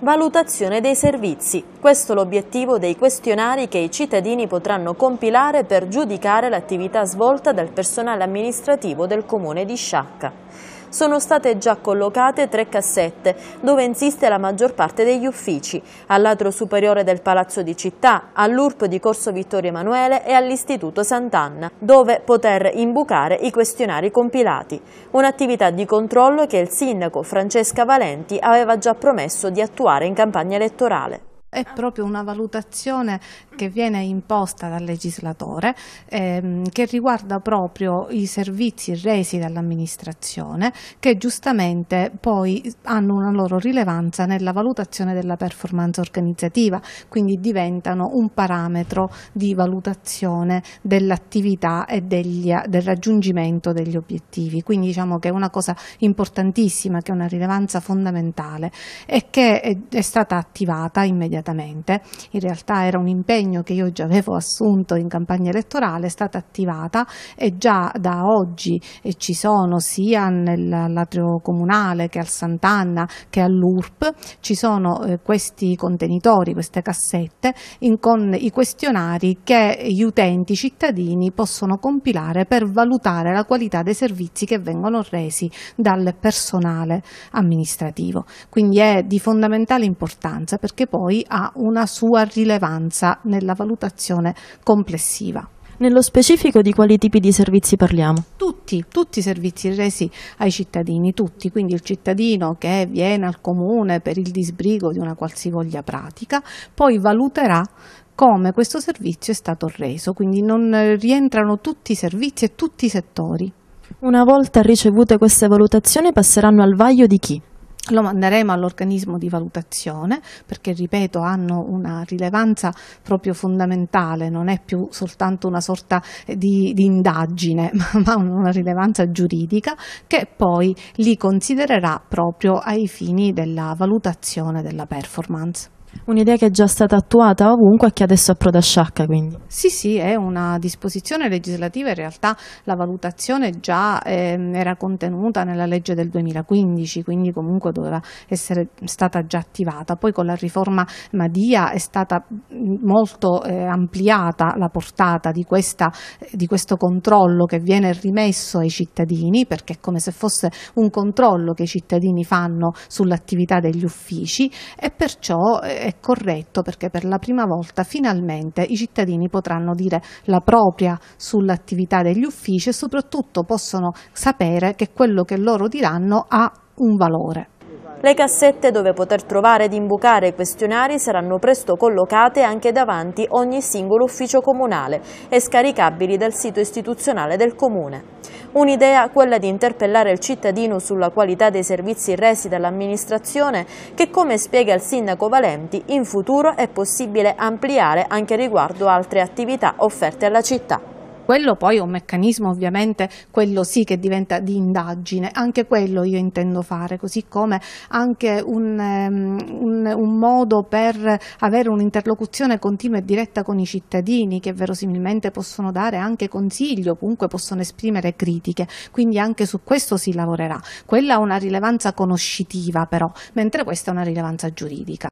valutazione dei servizi. Questo è l'obiettivo dei questionari che i cittadini potranno compilare per giudicare l'attività svolta dal personale amministrativo del comune di Sciacca sono state già collocate tre cassette, dove insiste la maggior parte degli uffici, Al lato superiore del Palazzo di Città, all'URP di Corso Vittorio Emanuele e all'Istituto Sant'Anna, dove poter imbucare i questionari compilati. Un'attività di controllo che il sindaco Francesca Valenti aveva già promesso di attuare in campagna elettorale. È ah. proprio una valutazione che viene imposta dal legislatore ehm, che riguarda proprio i servizi resi dall'amministrazione che giustamente poi hanno una loro rilevanza nella valutazione della performance organizzativa, quindi diventano un parametro di valutazione dell'attività e degli, del raggiungimento degli obiettivi. Quindi diciamo che è una cosa importantissima, che ha una rilevanza fondamentale e che è, è stata attivata immediatamente immediatamente, in realtà era un impegno che io già avevo assunto in campagna elettorale, è stata attivata e già da oggi ci sono sia nell'atrio comunale che al Sant'Anna che all'URP, ci sono eh, questi contenitori, queste cassette con i questionari che gli utenti cittadini possono compilare per valutare la qualità dei servizi che vengono resi dal personale amministrativo. Quindi è di fondamentale importanza perché poi ha una sua rilevanza nella valutazione complessiva. Nello specifico di quali tipi di servizi parliamo? Tutti, tutti i servizi resi ai cittadini, tutti, quindi il cittadino che viene al comune per il disbrigo di una qualsivoglia pratica, poi valuterà come questo servizio è stato reso, quindi non rientrano tutti i servizi e tutti i settori. Una volta ricevute queste valutazioni passeranno al vaglio di chi? lo manderemo all'organismo di valutazione perché, ripeto, hanno una rilevanza proprio fondamentale, non è più soltanto una sorta eh, di, di indagine, ma una rilevanza giuridica che poi li considererà proprio ai fini della valutazione della performance. Un'idea che è già stata attuata ovunque e che adesso approda a Sciacca quindi. Sì sì, è una disposizione legislativa, in realtà la valutazione già eh, era contenuta nella legge del 2015, quindi comunque doveva essere stata già attivata. Poi con la riforma Madia è stata molto eh, ampliata la portata di, questa, di questo controllo che viene rimesso ai cittadini, perché è come se fosse un controllo che i cittadini fanno sull'attività degli uffici e perciò eh, è corretto perché per la prima volta finalmente i cittadini potranno dire la propria sull'attività degli uffici e soprattutto possono sapere che quello che loro diranno ha un valore. Le cassette dove poter trovare ed imbucare questionari saranno presto collocate anche davanti ogni singolo ufficio comunale e scaricabili dal sito istituzionale del Comune. Un'idea quella di interpellare il cittadino sulla qualità dei servizi resi dall'amministrazione che, come spiega il sindaco Valenti, in futuro è possibile ampliare anche riguardo altre attività offerte alla città quello poi è un meccanismo ovviamente, quello sì che diventa di indagine, anche quello io intendo fare, così come anche un, ehm, un, un modo per avere un'interlocuzione continua e diretta con i cittadini che verosimilmente possono dare anche consiglio, comunque possono esprimere critiche, quindi anche su questo si lavorerà. Quella ha una rilevanza conoscitiva però, mentre questa ha una rilevanza giuridica.